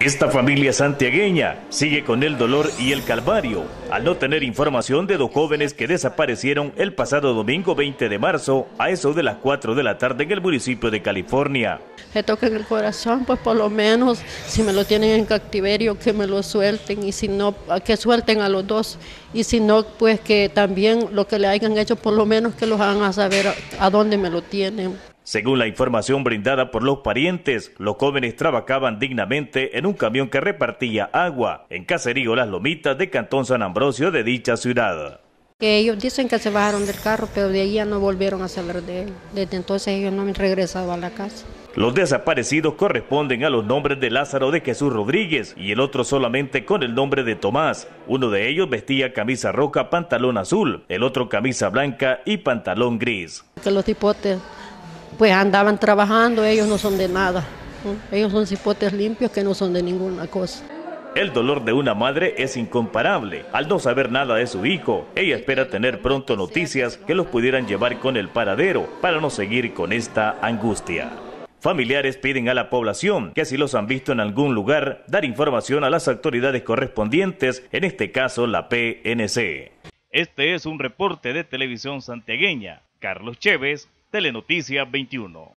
Esta familia santiagueña sigue con el dolor y el calvario al no tener información de dos jóvenes que desaparecieron el pasado domingo 20 de marzo a eso de las 4 de la tarde en el municipio de California. Me toca en el corazón, pues por lo menos si me lo tienen en cautiverio que me lo suelten y si no, que suelten a los dos y si no, pues que también lo que le hayan hecho por lo menos que los hagan a saber a dónde me lo tienen. Según la información brindada por los parientes, los jóvenes trabajaban dignamente en un camión que repartía agua en Caserío Las Lomitas de Cantón San Ambrosio de dicha ciudad. ellos dicen que se bajaron del carro, pero de ahí ya no volvieron a salir de él. Desde entonces ellos no han regresado a la casa. Los desaparecidos corresponden a los nombres de Lázaro de Jesús Rodríguez y el otro solamente con el nombre de Tomás. Uno de ellos vestía camisa roja, pantalón azul, el otro camisa blanca y pantalón gris. los tipotes pues andaban trabajando, ellos no son de nada. Ellos son cipotes limpios que no son de ninguna cosa. El dolor de una madre es incomparable. Al no saber nada de su hijo, ella espera tener pronto noticias que los pudieran llevar con el paradero para no seguir con esta angustia. Familiares piden a la población que si los han visto en algún lugar, dar información a las autoridades correspondientes, en este caso la PNC. Este es un reporte de Televisión Santiagueña. Carlos Chévez, Telenoticias 21.